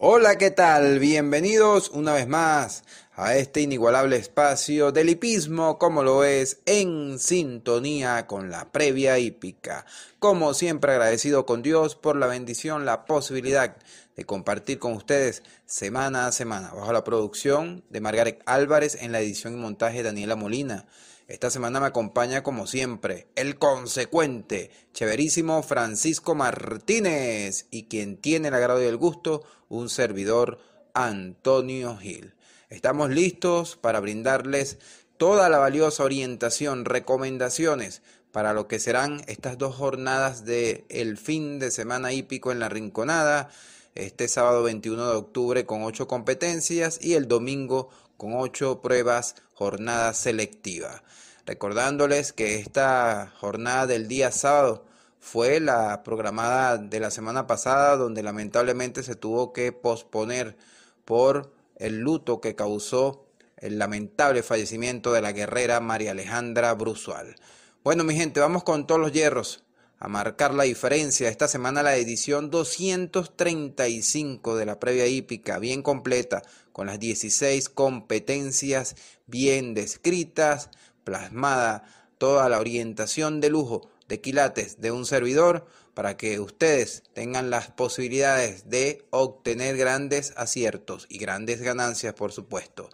Hola, ¿qué tal? Bienvenidos una vez más a este inigualable espacio del hipismo, como lo es, en sintonía con la previa hípica. Como siempre, agradecido con Dios por la bendición, la posibilidad de compartir con ustedes semana a semana, bajo la producción de Margaret Álvarez en la edición y montaje de Daniela Molina esta semana me acompaña como siempre el consecuente, chéverísimo Francisco Martínez y quien tiene el agrado y el gusto, un servidor Antonio Gil. Estamos listos para brindarles toda la valiosa orientación, recomendaciones para lo que serán estas dos jornadas del fin de semana hípico en la Rinconada este sábado 21 de octubre con ocho competencias y el domingo con ocho pruebas jornada selectiva. Recordándoles que esta jornada del día sábado fue la programada de la semana pasada donde lamentablemente se tuvo que posponer por el luto que causó el lamentable fallecimiento de la guerrera María Alejandra Brusual. Bueno, mi gente, vamos con todos los hierros a marcar la diferencia. Esta semana la edición 235 de la previa hípica, bien completa, con las 16 competencias bien descritas, plasmada toda la orientación de lujo de quilates de un servidor para que ustedes tengan las posibilidades de obtener grandes aciertos y grandes ganancias, por supuesto.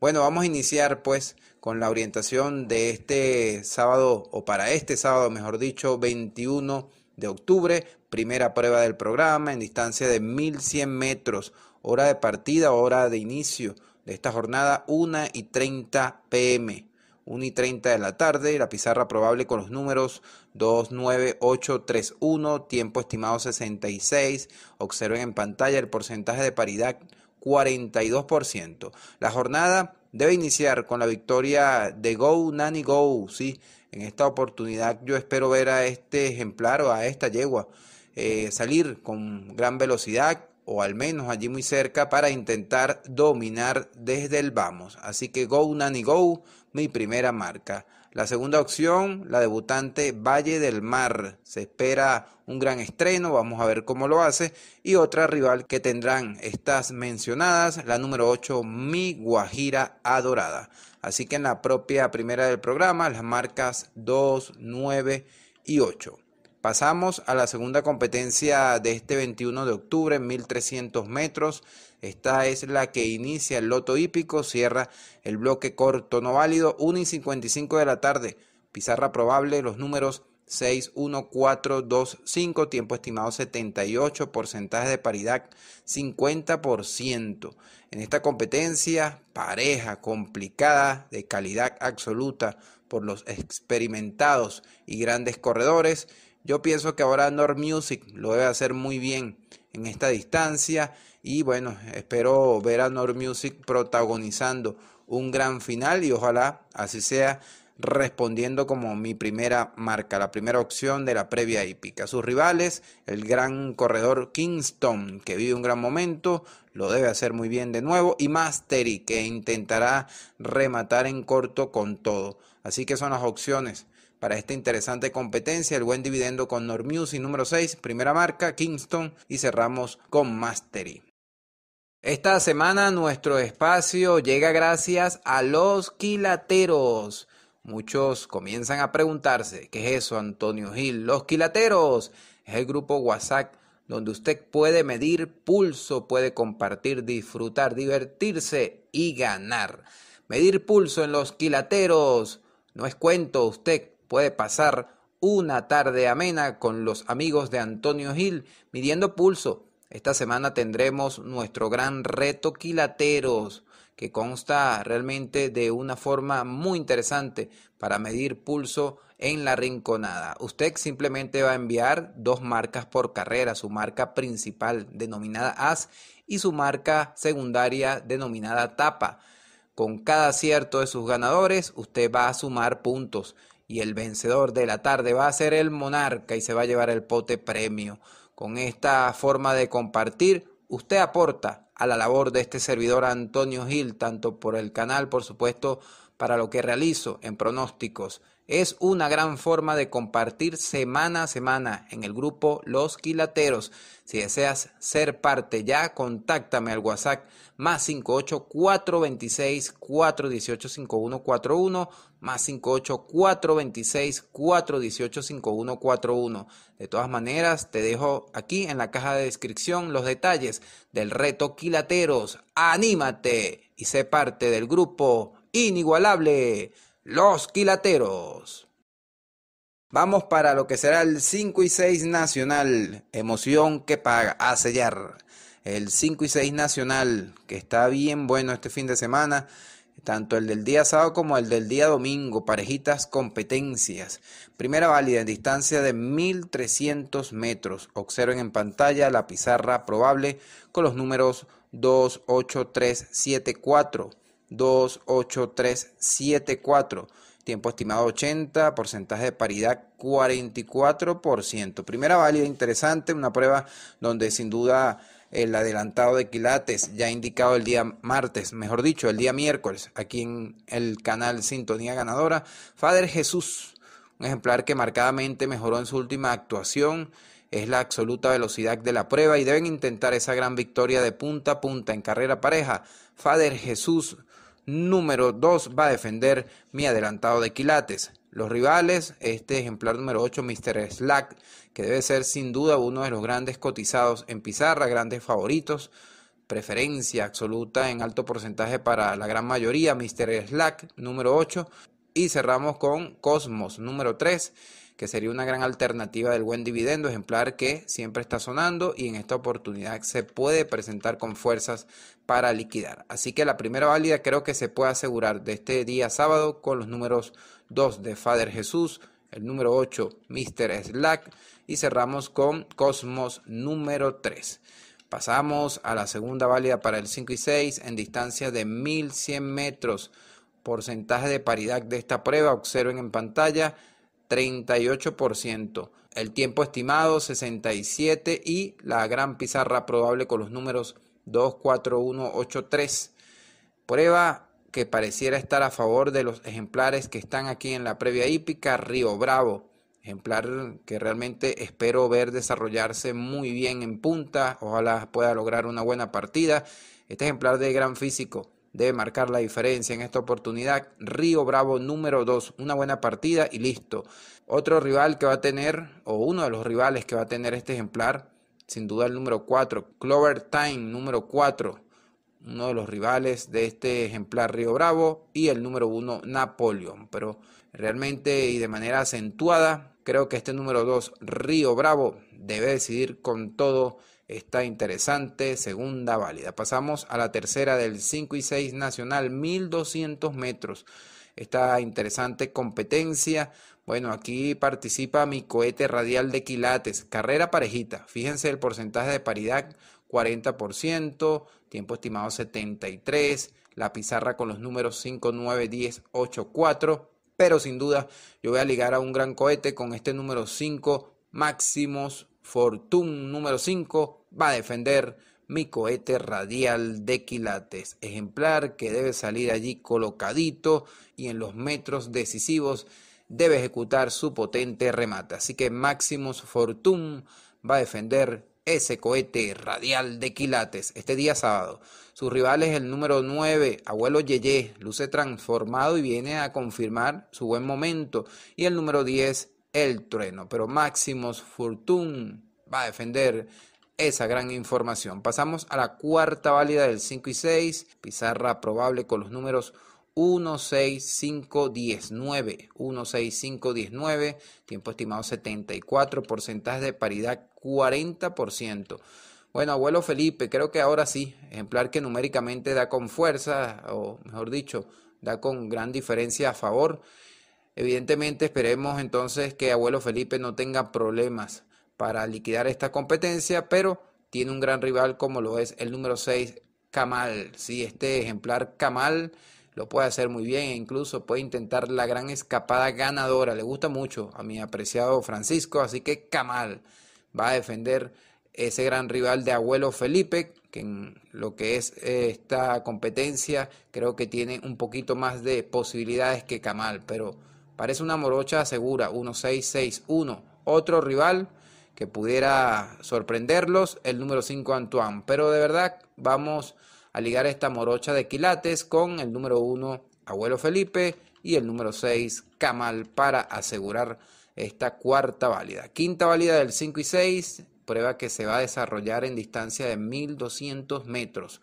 Bueno, vamos a iniciar pues con la orientación de este sábado, o para este sábado, mejor dicho, 21 de octubre, primera prueba del programa en distancia de 1100 metros, hora de partida, hora de inicio de esta jornada, 1 y 30 pm. 1 y 30 de la tarde, la pizarra probable con los números 29831, tiempo estimado 66. Observen en pantalla el porcentaje de paridad 42%. La jornada debe iniciar con la victoria de Go Nani Go, sí. En esta oportunidad yo espero ver a este ejemplar o a esta yegua eh, salir con gran velocidad o al menos allí muy cerca para intentar dominar desde el vamos. Así que Go Nani Go, mi primera marca. La segunda opción, la debutante Valle del Mar. Se espera un gran estreno, vamos a ver cómo lo hace. Y otra rival que tendrán estas mencionadas, la número 8, Mi Guajira Adorada. Así que en la propia primera del programa, las marcas 2, 9 y 8. Pasamos a la segunda competencia de este 21 de octubre, 1300 metros. Esta es la que inicia el loto hípico, cierra el bloque corto no válido, 1 y 55 de la tarde. Pizarra probable, los números 6, 1, tiempo estimado 78, porcentaje de paridad 50%. En esta competencia, pareja complicada, de calidad absoluta por los experimentados y grandes corredores, yo pienso que ahora Nord Music lo debe hacer muy bien en esta distancia y bueno, espero ver a Nord Music protagonizando un gran final y ojalá así sea respondiendo como mi primera marca, la primera opción de la previa épica. Sus rivales, el gran corredor Kingston, que vive un gran momento, lo debe hacer muy bien de nuevo, y Mastery, que intentará rematar en corto con todo. Así que son las opciones para esta interesante competencia. El buen dividendo con Music, número 6, primera marca, Kingston, y cerramos con Mastery. Esta semana nuestro espacio llega gracias a los quilateros. Muchos comienzan a preguntarse, ¿qué es eso, Antonio Gil? Los quilateros es el grupo WhatsApp donde usted puede medir pulso, puede compartir, disfrutar, divertirse y ganar. Medir pulso en los quilateros no es cuento, usted puede pasar una tarde amena con los amigos de Antonio Gil midiendo pulso esta semana tendremos nuestro gran reto quilateros, que consta realmente de una forma muy interesante para medir pulso en la rinconada. Usted simplemente va a enviar dos marcas por carrera, su marca principal denominada as y su marca secundaria denominada tapa. Con cada cierto de sus ganadores, usted va a sumar puntos y el vencedor de la tarde va a ser el monarca y se va a llevar el pote premio. Con esta forma de compartir, usted aporta a la labor de este servidor Antonio Gil, tanto por el canal, por supuesto, para lo que realizo en pronósticos es una gran forma de compartir semana a semana en el grupo Los Quilateros. Si deseas ser parte ya, contáctame al WhatsApp más 58 426 418 5141 más 58 De todas maneras, te dejo aquí en la caja de descripción los detalles del reto Quilateros. ¡Anímate! Y sé parte del grupo inigualable. Los Quilateros. Vamos para lo que será el 5 y 6 Nacional. Emoción que paga a sellar. El 5 y 6 Nacional, que está bien bueno este fin de semana. Tanto el del día sábado como el del día domingo. Parejitas competencias. Primera válida en distancia de 1300 metros. Observen en pantalla la pizarra probable con los números 2, 3, 4. 4, Tiempo estimado 80, porcentaje de paridad 44%. Primera válida interesante, una prueba donde sin duda el adelantado de quilates ya indicado el día martes, mejor dicho, el día miércoles, aquí en el canal Sintonía Ganadora, Fader Jesús, un ejemplar que marcadamente mejoró en su última actuación es la absoluta velocidad de la prueba y deben intentar esa gran victoria de punta a punta en carrera pareja. Fader Jesús, número 2 va a defender mi adelantado de quilates. Los rivales, este ejemplar número 8, Mr. Slack, que debe ser sin duda uno de los grandes cotizados en pizarra, grandes favoritos, preferencia absoluta en alto porcentaje para la gran mayoría, Mr. Slack número 8, y cerramos con Cosmos número 3 que sería una gran alternativa del buen dividendo, ejemplar que siempre está sonando y en esta oportunidad se puede presentar con fuerzas para liquidar. Así que la primera válida creo que se puede asegurar de este día sábado con los números 2 de Father Jesús, el número 8 Mr. Slack y cerramos con Cosmos número 3. Pasamos a la segunda válida para el 5 y 6 en distancia de 1100 metros. Porcentaje de paridad de esta prueba, observen en pantalla, 38%. El tiempo estimado 67 y la gran pizarra probable con los números 24183 Prueba que pareciera estar a favor de los ejemplares que están aquí en la previa hípica Río Bravo. Ejemplar que realmente espero ver desarrollarse muy bien en punta. Ojalá pueda lograr una buena partida. Este ejemplar de gran físico debe marcar la diferencia en esta oportunidad. Río Bravo número 2, una buena partida y listo. Otro rival que va a tener, o uno de los rivales que va a tener este ejemplar, sin duda el número 4, Clover Time número 4, uno de los rivales de este ejemplar Río Bravo, y el número 1, Napoleon. Pero realmente y de manera acentuada, creo que este número 2, Río Bravo, debe decidir con todo esta interesante, segunda válida. Pasamos a la tercera del 5 y 6 nacional, 1200 metros. Esta interesante competencia. Bueno, aquí participa mi cohete radial de quilates, carrera parejita. Fíjense el porcentaje de paridad, 40%, tiempo estimado 73, la pizarra con los números 5, 9, 10, 8, 4. Pero sin duda yo voy a ligar a un gran cohete con este número 5, Máximos Fortune número 5, va a defender mi cohete radial de quilates, ejemplar que debe salir allí colocadito y en los metros decisivos debe ejecutar su potente remate. Así que Maximus Fortun va a defender ese cohete radial de quilates este día sábado. su rival es el número 9, Abuelo Yeye, luce transformado y viene a confirmar su buen momento. Y el número 10, El Trueno. Pero Maximus fortune va a defender esa gran información. Pasamos a la cuarta válida del 5 y 6. Pizarra probable con los números 1, 6, 5, 19. 1, 6, 5, 19. Tiempo estimado 74. Porcentaje de paridad 40%. Bueno, abuelo Felipe, creo que ahora sí, ejemplar que numéricamente da con fuerza, o mejor dicho, da con gran diferencia a favor. Evidentemente esperemos entonces que abuelo Felipe no tenga problemas para liquidar esta competencia, pero tiene un gran rival como lo es el número 6, Kamal. Si este ejemplar Kamal lo puede hacer muy bien e incluso puede intentar la gran escapada ganadora. Le gusta mucho a mi apreciado Francisco, así que Kamal va a defender ese gran rival de abuelo Felipe, que en lo que es eh, esta competencia creo que tiene un poquito más de posibilidades que Kamal, pero parece una morocha segura, 1-6-6-1. Otro rival que pudiera sorprenderlos, el número 5 Antoine. Pero de verdad vamos a ligar esta morocha de quilates con el número 1 Abuelo Felipe y el número 6 Camal para asegurar esta cuarta válida. Quinta válida del 5 y 6, prueba que se va a desarrollar en distancia de 1200 metros.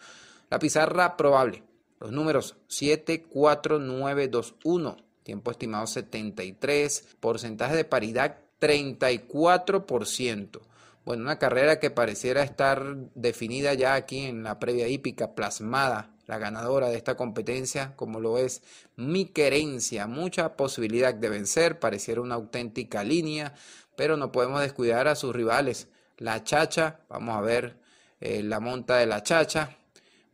La pizarra probable, los números 7, 4, 9, 2, 1. Tiempo estimado 73, porcentaje de paridad 34%. Bueno, una carrera que pareciera estar definida ya aquí en la previa hípica, plasmada, la ganadora de esta competencia, como lo es mi querencia. Mucha posibilidad de vencer, pareciera una auténtica línea, pero no podemos descuidar a sus rivales. La Chacha, vamos a ver eh, la monta de la Chacha.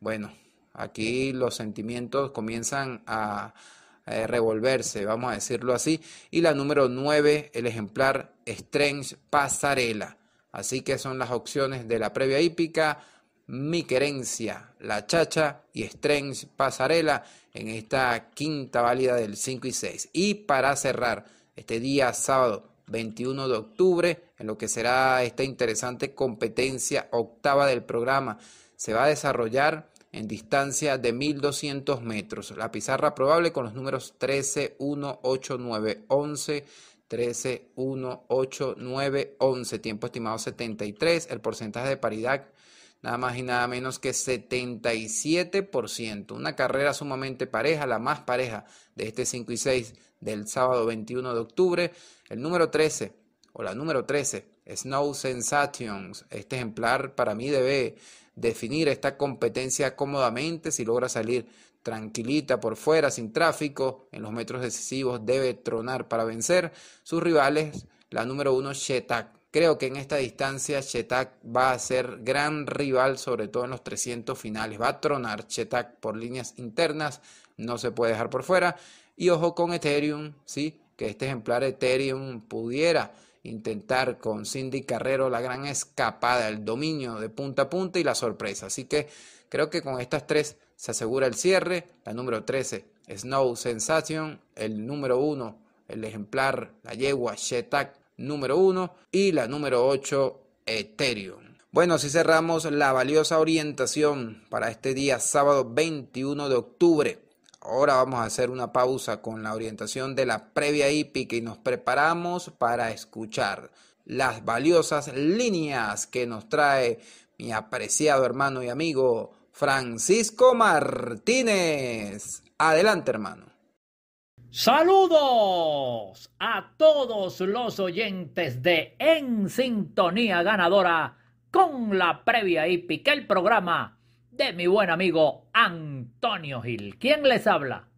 Bueno, aquí los sentimientos comienzan a revolverse, vamos a decirlo así. Y la número 9, el ejemplar Strange Pasarela. Así que son las opciones de la previa hípica. Mi querencia, La Chacha y Strange Pasarela en esta quinta válida del 5 y 6. Y para cerrar este día sábado 21 de octubre, en lo que será esta interesante competencia octava del programa, se va a desarrollar en distancia de 1200 metros. La pizarra probable con los números 13, 1, 8, 9, 11. 13, 1, 8, 9, 11. Tiempo estimado 73. El porcentaje de paridad nada más y nada menos que 77%. Una carrera sumamente pareja, la más pareja de este 5 y 6 del sábado 21 de octubre. El número 13 o la número 13 Snow Sensations. Este ejemplar para mí debe definir esta competencia cómodamente si logra salir tranquilita por fuera, sin tráfico, en los metros decisivos debe tronar para vencer sus rivales, la número uno Shetak. Creo que en esta distancia Chetak va a ser gran rival, sobre todo en los 300 finales. Va a tronar Chetak por líneas internas, no se puede dejar por fuera. Y ojo con Ethereum, ¿sí? que este ejemplar Ethereum pudiera intentar con Cindy Carrero la gran escapada, el dominio de punta a punta y la sorpresa. Así que creo que con estas tres se asegura el cierre. La número 13, Snow Sensation. El número 1, el ejemplar, la yegua Shetak número 1. Y la número 8, Ethereum. Bueno, así cerramos la valiosa orientación para este día sábado 21 de octubre. Ahora vamos a hacer una pausa con la orientación de la previa hípica y nos preparamos para escuchar las valiosas líneas que nos trae mi apreciado hermano y amigo Francisco Martínez. Adelante, hermano. Saludos a todos los oyentes de En Sintonía Ganadora con la previa hípica, el programa de mi buen amigo Antonio Gil. ¿Quién les habla?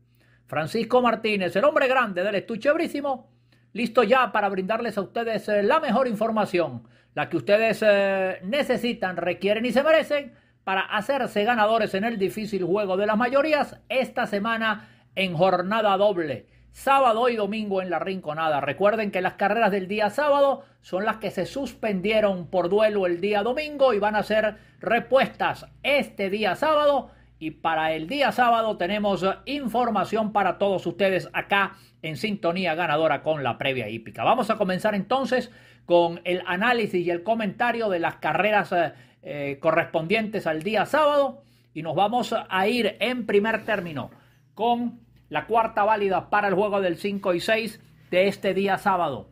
Francisco Martínez, el hombre grande del estuche brísimo, listo ya para brindarles a ustedes eh, la mejor información, la que ustedes eh, necesitan, requieren y se merecen para hacerse ganadores en el difícil juego de las mayorías esta semana en jornada doble sábado y domingo en la Rinconada. Recuerden que las carreras del día sábado son las que se suspendieron por duelo el día domingo y van a ser repuestas este día sábado. Y para el día sábado tenemos información para todos ustedes acá en sintonía ganadora con la previa hípica. Vamos a comenzar entonces con el análisis y el comentario de las carreras eh, eh, correspondientes al día sábado y nos vamos a ir en primer término con la cuarta válida para el juego del 5 y 6 de este día sábado.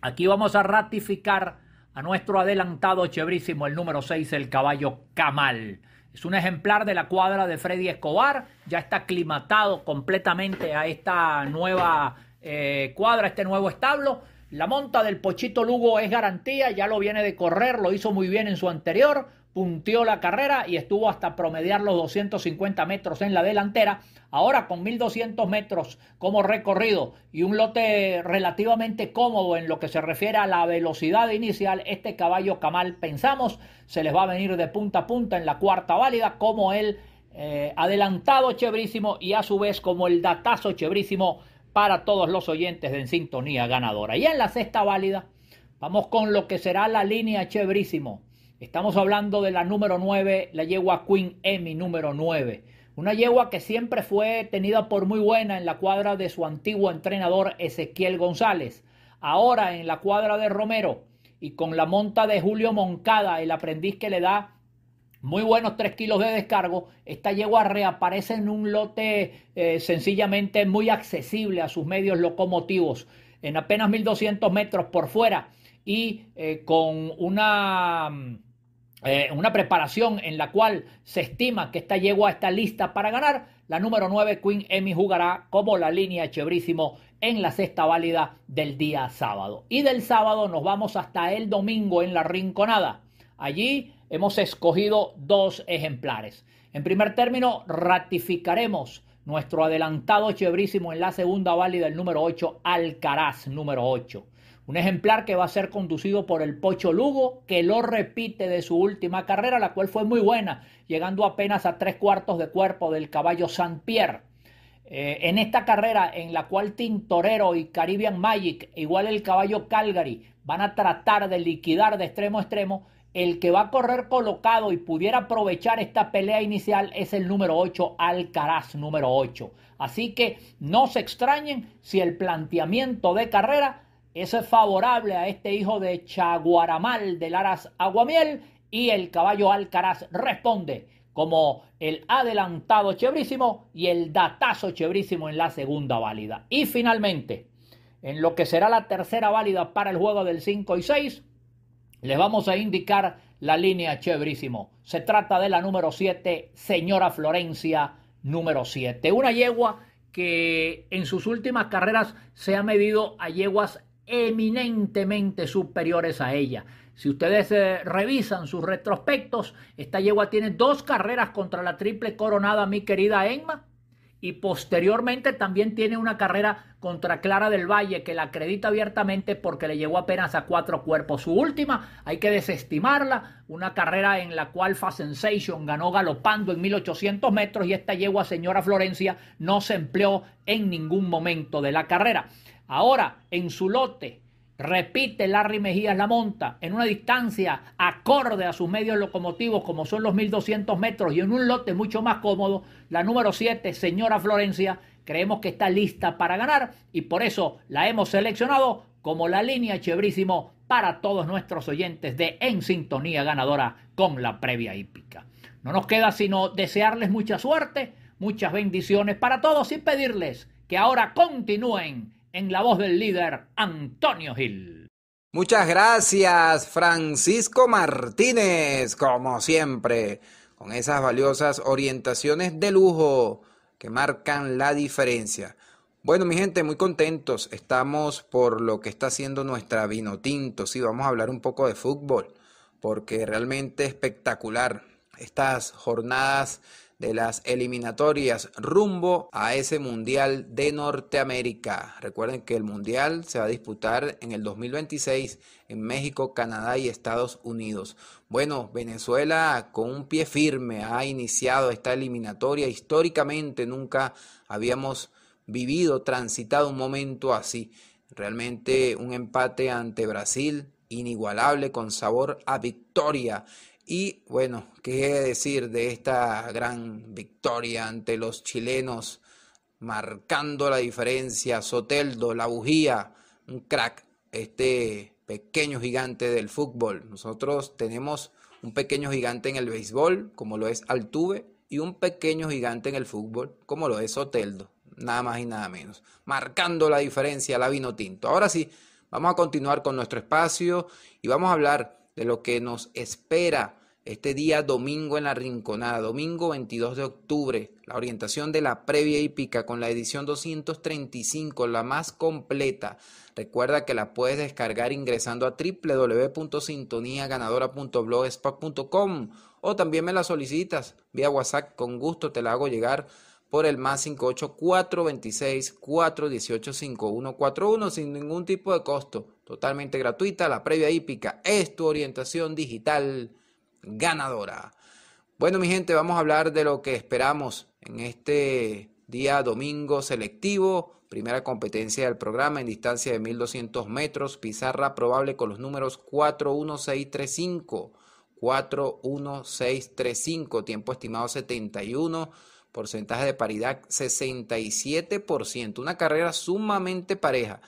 Aquí vamos a ratificar a nuestro adelantado chéverísimo, el número 6, el caballo Camal. Es un ejemplar de la cuadra de Freddy Escobar, ya está aclimatado completamente a esta nueva eh, cuadra, este nuevo establo la monta del Pochito Lugo es garantía, ya lo viene de correr, lo hizo muy bien en su anterior, punteó la carrera y estuvo hasta promediar los 250 metros en la delantera. Ahora con 1200 metros como recorrido y un lote relativamente cómodo en lo que se refiere a la velocidad inicial, este caballo Camal pensamos se les va a venir de punta a punta en la cuarta válida como el eh, adelantado Chebrísimo y a su vez como el datazo Chebrísimo para todos los oyentes de En Sintonía Ganadora. Y en la sexta válida, vamos con lo que será la línea chebrísimo Estamos hablando de la número 9, la yegua Queen Emmy número 9. Una yegua que siempre fue tenida por muy buena en la cuadra de su antiguo entrenador Ezequiel González. Ahora en la cuadra de Romero y con la monta de Julio Moncada, el aprendiz que le da muy buenos 3 kilos de descargo. Esta yegua reaparece en un lote eh, sencillamente muy accesible a sus medios locomotivos. En apenas 1200 metros por fuera y eh, con una... Mm, eh, una preparación en la cual se estima que esta yegua está lista para ganar. La número 9, Queen Emmy, jugará como la línea Chebrísimo en la sexta válida del día sábado. Y del sábado nos vamos hasta el domingo en la Rinconada. Allí hemos escogido dos ejemplares. En primer término, ratificaremos nuestro adelantado chebrísimo en la segunda válida, del número 8, Alcaraz, número 8. Un ejemplar que va a ser conducido por el Pocho Lugo, que lo repite de su última carrera, la cual fue muy buena, llegando apenas a tres cuartos de cuerpo del caballo saint Pierre. Eh, en esta carrera, en la cual Tintorero y Caribbean Magic, igual el caballo Calgary, van a tratar de liquidar de extremo a extremo, el que va a correr colocado y pudiera aprovechar esta pelea inicial es el número 8, Alcaraz número 8. Así que no se extrañen si el planteamiento de carrera es favorable a este hijo de Chaguaramal de Laras Aguamiel y el caballo Alcaraz responde como el adelantado chebrísimo y el datazo chebrísimo en la segunda válida. Y finalmente, en lo que será la tercera válida para el juego del 5 y 6, les vamos a indicar la línea, chéverísimo. Se trata de la número 7, señora Florencia, número 7. Una yegua que en sus últimas carreras se ha medido a yeguas eminentemente superiores a ella. Si ustedes eh, revisan sus retrospectos, esta yegua tiene dos carreras contra la triple coronada, mi querida Enma, y posteriormente también tiene una carrera contra Clara del Valle que la acredita abiertamente porque le llegó apenas a cuatro cuerpos. Su última hay que desestimarla, una carrera en la cual Fast Sensation ganó galopando en 1800 metros y esta yegua señora Florencia no se empleó en ningún momento de la carrera. Ahora, en su lote, Repite Larry Mejías la monta en una distancia acorde a sus medios locomotivos como son los 1200 metros y en un lote mucho más cómodo. La número 7, señora Florencia, creemos que está lista para ganar y por eso la hemos seleccionado como la línea chebrísimo para todos nuestros oyentes de En Sintonía Ganadora con la previa hípica. No nos queda sino desearles mucha suerte, muchas bendiciones para todos y pedirles que ahora continúen en la voz del líder Antonio Gil. Muchas gracias Francisco Martínez, como siempre, con esas valiosas orientaciones de lujo que marcan la diferencia. Bueno, mi gente, muy contentos. Estamos por lo que está haciendo nuestra vino tinto. Sí, vamos a hablar un poco de fútbol, porque realmente espectacular estas jornadas de las eliminatorias rumbo a ese Mundial de Norteamérica. Recuerden que el Mundial se va a disputar en el 2026 en México, Canadá y Estados Unidos. Bueno, Venezuela con un pie firme ha iniciado esta eliminatoria. Históricamente nunca habíamos vivido, transitado un momento así. Realmente un empate ante Brasil inigualable con sabor a victoria y bueno, qué decir de esta gran victoria ante los chilenos, marcando la diferencia. Soteldo, la bujía, un crack, este pequeño gigante del fútbol. Nosotros tenemos un pequeño gigante en el béisbol, como lo es Altuve, y un pequeño gigante en el fútbol, como lo es Soteldo, nada más y nada menos. Marcando la diferencia, la vino tinto. Ahora sí, vamos a continuar con nuestro espacio y vamos a hablar de lo que nos espera este día domingo en la Rinconada, domingo 22 de octubre, la orientación de la previa pica con la edición 235, la más completa. Recuerda que la puedes descargar ingresando a www.sintoniaganadora.blogspot.com o también me la solicitas vía WhatsApp, con gusto te la hago llegar por el más 584 26 sin ningún tipo de costo. Totalmente gratuita, la previa hípica es tu orientación digital ganadora. Bueno, mi gente, vamos a hablar de lo que esperamos en este día domingo selectivo. Primera competencia del programa en distancia de 1200 metros. Pizarra probable con los números 41635. 41635. Tiempo estimado 71. Porcentaje de paridad 67%. Una carrera sumamente pareja.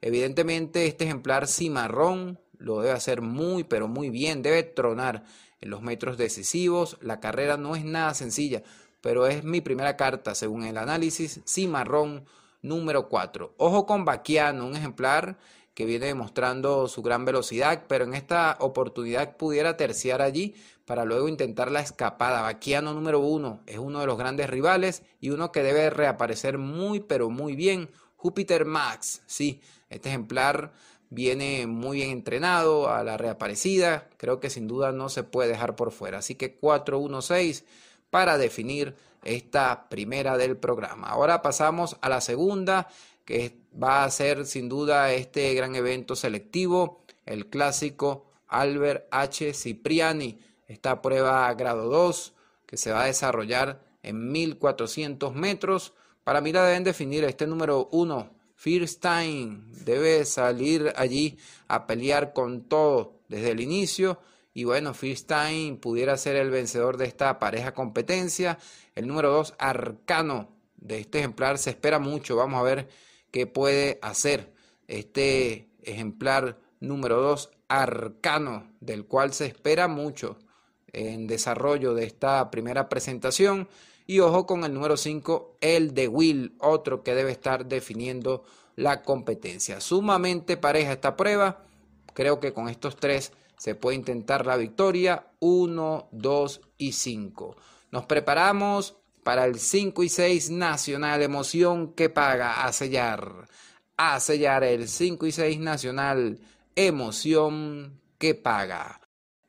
Evidentemente este ejemplar cimarrón lo debe hacer muy pero muy bien. Debe tronar en los metros decisivos. La carrera no es nada sencilla. Pero es mi primera carta según el análisis. Cimarrón número 4. Ojo con Baquiano, un ejemplar que viene demostrando su gran velocidad, pero en esta oportunidad pudiera terciar allí para luego intentar la escapada. Baquiano número uno es uno de los grandes rivales y uno que debe reaparecer muy pero muy bien. Júpiter Max, sí, este ejemplar viene muy bien entrenado a la reaparecida. Creo que sin duda no se puede dejar por fuera. Así que 4-1-6 para definir esta primera del programa. Ahora pasamos a la segunda, que va a ser sin duda este gran evento selectivo, el clásico Albert H. Cipriani esta prueba grado 2, que se va a desarrollar en 1400 metros, para mí la deben definir este número 1. Firstein debe salir allí a pelear con todo desde el inicio. Y bueno, Firstein pudiera ser el vencedor de esta pareja competencia. El número 2, Arcano, de este ejemplar se espera mucho. Vamos a ver qué puede hacer este ejemplar número 2, Arcano, del cual se espera mucho en desarrollo de esta primera presentación. Y ojo con el número 5, el de Will, otro que debe estar definiendo la competencia. Sumamente pareja esta prueba. Creo que con estos tres se puede intentar la victoria. 1, 2 y 5. Nos preparamos para el 5 y 6 Nacional. Emoción que paga a sellar. A sellar el 5 y 6 Nacional. Emoción que paga.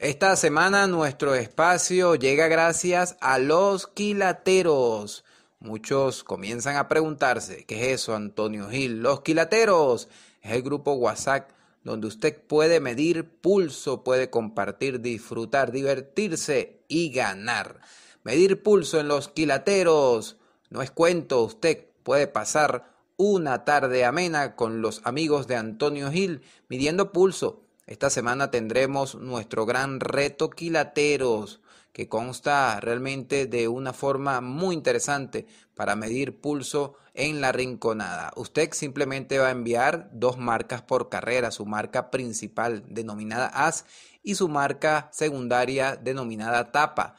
Esta semana nuestro espacio llega gracias a los quilateros. Muchos comienzan a preguntarse, ¿qué es eso, Antonio Gil? Los quilateros es el grupo WhatsApp donde usted puede medir pulso, puede compartir, disfrutar, divertirse y ganar. Medir pulso en los quilateros no es cuento, usted puede pasar una tarde amena con los amigos de Antonio Gil midiendo pulso esta semana tendremos nuestro gran reto quilateros, que consta realmente de una forma muy interesante para medir pulso en la rinconada. Usted simplemente va a enviar dos marcas por carrera, su marca principal denominada as y su marca secundaria denominada tapa.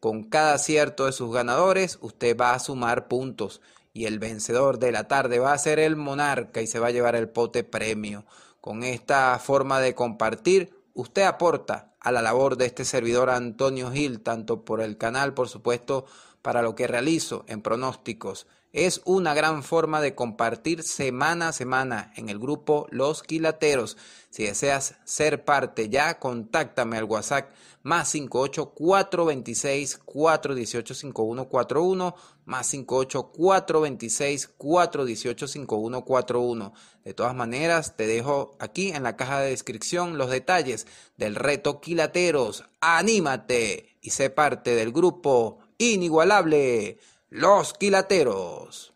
Con cada cierto de sus ganadores, usted va a sumar puntos y el vencedor de la tarde va a ser el monarca y se va a llevar el pote premio. Con esta forma de compartir, usted aporta a la labor de este servidor Antonio Gil, tanto por el canal, por supuesto, para lo que realizo en pronósticos es una gran forma de compartir semana a semana en el grupo Los Quilateros. Si deseas ser parte ya, contáctame al WhatsApp más 58 426 más 58 De todas maneras, te dejo aquí en la caja de descripción los detalles del reto Quilateros. ¡Anímate! Y sé parte del grupo inigualable los quilateros.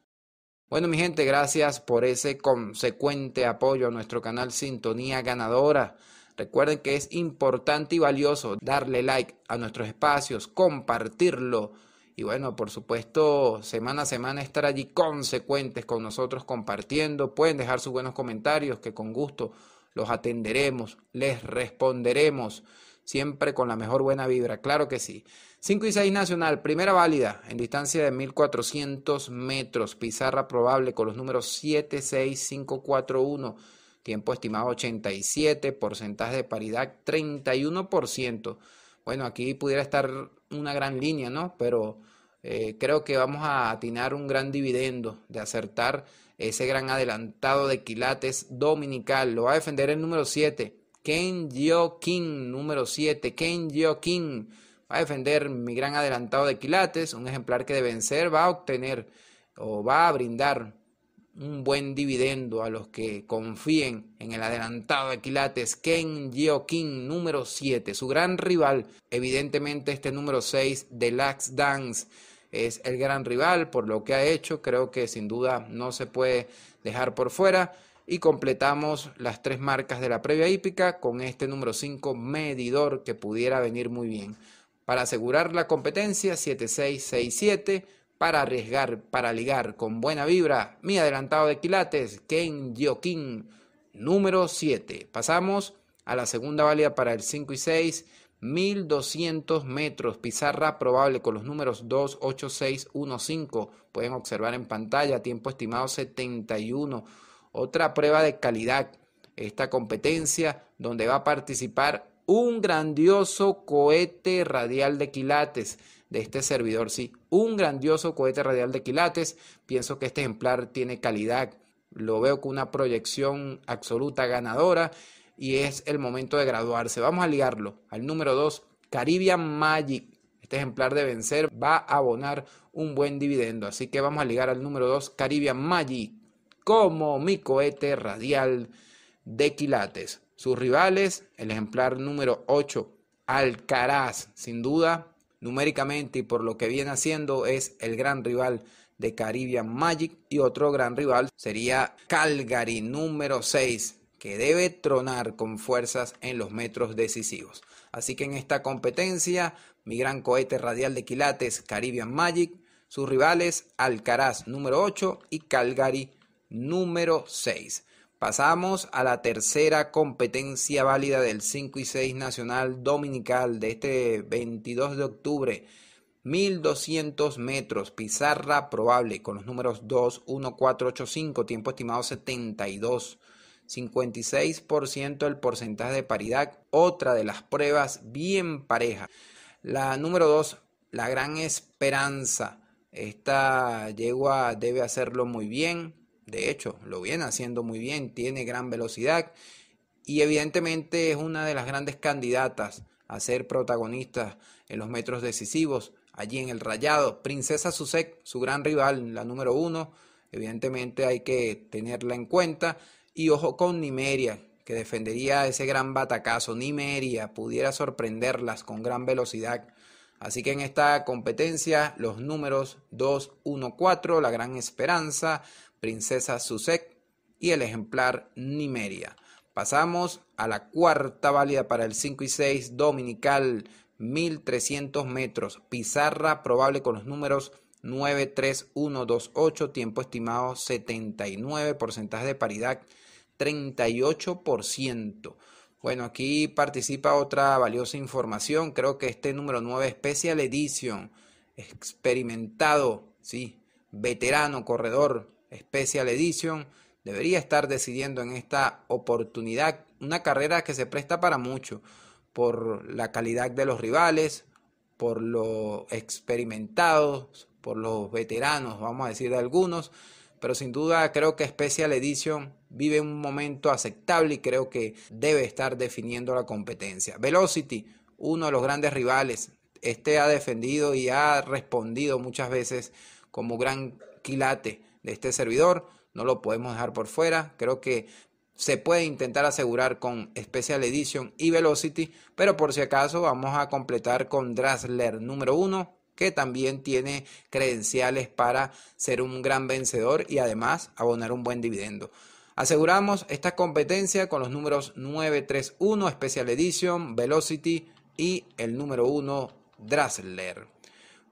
Bueno, mi gente, gracias por ese consecuente apoyo a nuestro canal Sintonía Ganadora. Recuerden que es importante y valioso darle like a nuestros espacios, compartirlo y bueno, por supuesto, semana a semana estar allí consecuentes con nosotros compartiendo. Pueden dejar sus buenos comentarios que con gusto los atenderemos, les responderemos siempre con la mejor buena vibra, claro que sí. 5 y 6 Nacional, primera válida en distancia de 1400 metros, pizarra probable con los números 7, 6, 5, 4, 1, tiempo estimado 87, porcentaje de paridad 31%. Bueno, aquí pudiera estar una gran línea, ¿no? Pero eh, creo que vamos a atinar un gran dividendo de acertar ese gran adelantado de quilates dominical. Lo va a defender el número 7. Ken Yo King, número 7. Ken Jo King va a defender mi gran adelantado de quilates, un ejemplar que de vencer va a obtener o va a brindar un buen dividendo a los que confíen en el adelantado de quilates Ken Gio King número 7. Su gran rival, evidentemente este número 6 de Lax Dance es el gran rival por lo que ha hecho, creo que sin duda no se puede dejar por fuera. Y completamos las tres marcas de la previa hípica con este número 5 medidor que pudiera venir muy bien. Para asegurar la competencia 7667, para arriesgar, para ligar con buena vibra, mi adelantado de quilates, Ken Diokin, número 7. Pasamos a la segunda válida para el 5 y 6, 1200 metros, pizarra probable con los números 28615. Pueden observar en pantalla, tiempo estimado 71 otra prueba de calidad, esta competencia donde va a participar un grandioso cohete radial de quilates de este servidor, sí, un grandioso cohete radial de quilates. Pienso que este ejemplar tiene calidad, lo veo con una proyección absoluta ganadora y es el momento de graduarse. Vamos a ligarlo al número 2, Caribbean Magic. Este ejemplar de vencer va a abonar un buen dividendo, así que vamos a ligar al número 2, Caribbean Magic como mi cohete radial de quilates. Sus rivales, el ejemplar número 8, Alcaraz, sin duda, numéricamente y por lo que viene haciendo, es el gran rival de Caribbean Magic y otro gran rival sería Calgary número 6, que debe tronar con fuerzas en los metros decisivos. Así que en esta competencia, mi gran cohete radial de quilates, Caribbean Magic, sus rivales Alcaraz número 8 y Calgary número 6. Pasamos a la tercera competencia válida del 5 y 6 Nacional Dominical de este 22 de octubre. 1200 metros, pizarra probable con los números 2, 1, 4, 8, 5, tiempo estimado 72. 56% el porcentaje de paridad. Otra de las pruebas bien pareja. La número 2, la gran esperanza. Esta yegua debe hacerlo muy bien de hecho, lo viene haciendo muy bien, tiene gran velocidad y evidentemente es una de las grandes candidatas a ser protagonista en los metros decisivos, allí en el rayado. Princesa Susek, su gran rival, la número uno, evidentemente hay que tenerla en cuenta. Y ojo con Nimeria, que defendería ese gran batacazo. Nimeria pudiera sorprenderlas con gran velocidad. Así que en esta competencia, los números 2, 1, 4, La Gran Esperanza, Princesa Susek y el ejemplar Nimeria. Pasamos a la cuarta válida para el 5 y 6 dominical, 1300 metros. Pizarra probable con los números 93128, tiempo estimado 79, porcentaje de paridad 38%. Bueno, aquí participa otra valiosa información. Creo que este número 9, Special Edition, experimentado, sí, veterano, corredor, Special Edition, debería estar decidiendo en esta oportunidad una carrera que se presta para mucho por la calidad de los rivales, por los experimentados, por los veteranos, vamos a decir de algunos, pero sin duda creo que Special Edition vive un momento aceptable y creo que debe estar definiendo la competencia. Velocity, uno de los grandes rivales, este ha defendido y ha respondido muchas veces como gran quilate de este servidor, no lo podemos dejar por fuera. Creo que se puede intentar asegurar con Special Edition y Velocity, pero por si acaso vamos a completar con Drasler número 1, que también tiene credenciales para ser un gran vencedor y además abonar un buen dividendo. Aseguramos esta competencia con los números 931, Special Edition, Velocity y el número 1, Drasler.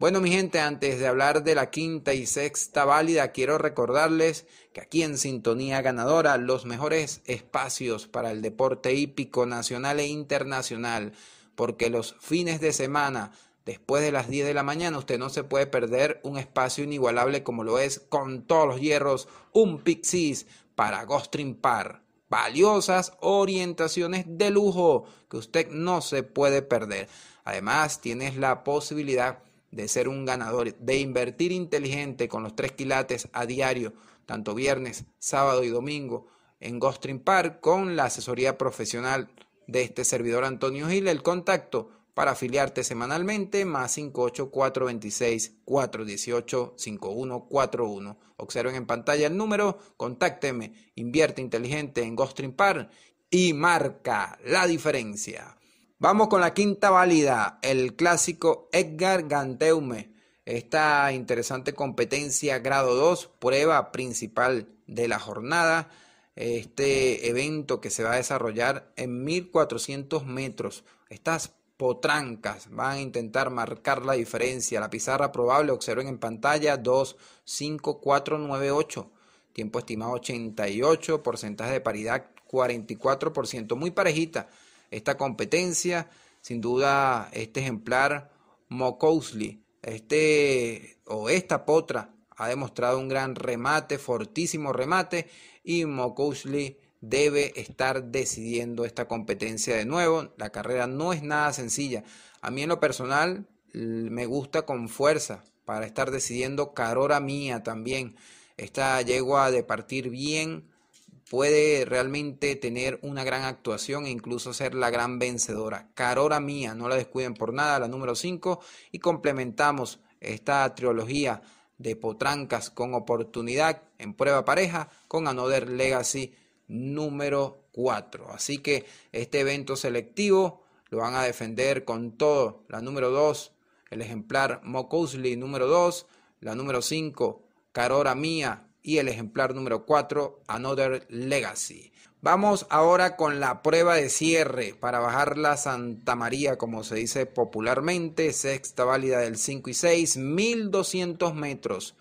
Bueno, mi gente, antes de hablar de la quinta y sexta válida, quiero recordarles que aquí en Sintonía Ganadora, los mejores espacios para el deporte hípico nacional e internacional, porque los fines de semana, después de las 10 de la mañana, usted no se puede perder un espacio inigualable como lo es con todos los hierros, un pixis para ghostrimpar. Par. Valiosas orientaciones de lujo que usted no se puede perder. Además, tienes la posibilidad de ser un ganador, de invertir inteligente con los tres quilates a diario, tanto viernes, sábado y domingo, en Gostrin Park, con la asesoría profesional de este servidor Antonio Gil. El contacto para afiliarte semanalmente, más 58426-418-5141. Observen en pantalla el número, contácteme, invierte inteligente en Gostrin Park y marca la diferencia. Vamos con la quinta válida, el clásico Edgar Ganteume. Esta interesante competencia grado 2, prueba principal de la jornada. Este evento que se va a desarrollar en 1400 metros. Estas potrancas van a intentar marcar la diferencia. La pizarra probable, observen en pantalla, 25498. Tiempo estimado 88, porcentaje de paridad 44%. Muy parejita esta competencia. Sin duda, este ejemplar Mokousli, este o esta potra ha demostrado un gran remate, fortísimo remate, y Mokousli debe estar decidiendo esta competencia de nuevo. La carrera no es nada sencilla. A mí en lo personal me gusta con fuerza para estar decidiendo Carora mía también. Esta yegua de partir bien, puede realmente tener una gran actuación e incluso ser la gran vencedora. Carora mía, no la descuiden por nada, la número 5, y complementamos esta trilogía de Potrancas con oportunidad en prueba pareja con Another Legacy número 4. Así que este evento selectivo lo van a defender con todo. La número 2, el ejemplar Mokosli número 2, la número 5, Carora Mía y el ejemplar número 4, Another Legacy. Vamos ahora con la prueba de cierre para bajar la Santa María, como se dice popularmente, sexta válida del 5 y 6, 1200 metros.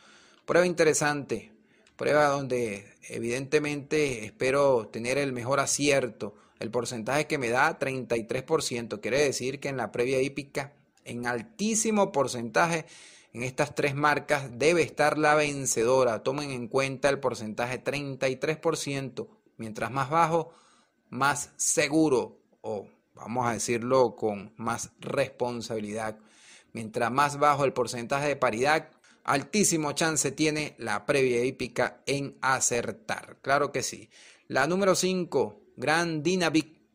Prueba interesante, prueba donde evidentemente espero tener el mejor acierto. El porcentaje que me da 33%, quiere decir que en la previa hípica, en altísimo porcentaje, en estas tres marcas debe estar la vencedora. Tomen en cuenta el porcentaje 33%. Mientras más bajo, más seguro o vamos a decirlo con más responsabilidad. Mientras más bajo el porcentaje de paridad, altísimo chance tiene la previa hípica en acertar. Claro que sí. La número 5, Grand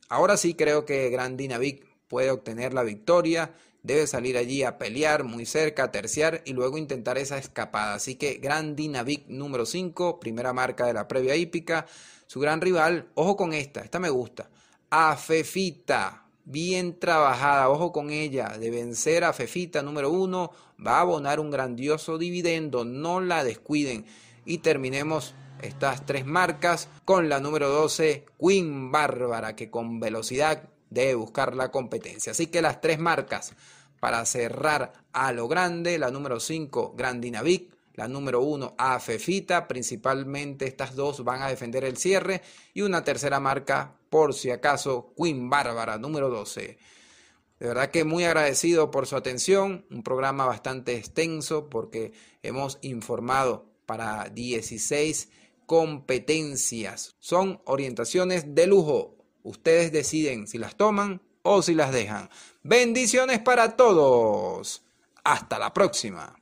Ahora sí creo que Grand Dinavik puede obtener la victoria debe salir allí a pelear muy cerca, a terciar y luego intentar esa escapada. Así que Grand Dinavic número 5, primera marca de la previa hípica. Su gran rival, ojo con esta, esta me gusta. A Fefita, bien trabajada, ojo con ella, de vencer a Fefita número 1. va a abonar un grandioso dividendo, no la descuiden. Y terminemos estas tres marcas con la número 12, Queen Bárbara, que con velocidad debe buscar la competencia. Así que las tres marcas para cerrar a lo grande, la número 5, Grandinavic, la número 1, Afefita, principalmente estas dos van a defender el cierre, y una tercera marca, por si acaso, Queen Bárbara, número 12. De verdad que muy agradecido por su atención, un programa bastante extenso porque hemos informado para 16 competencias. Son orientaciones de lujo. Ustedes deciden si las toman o si las dejan. Bendiciones para todos. Hasta la próxima.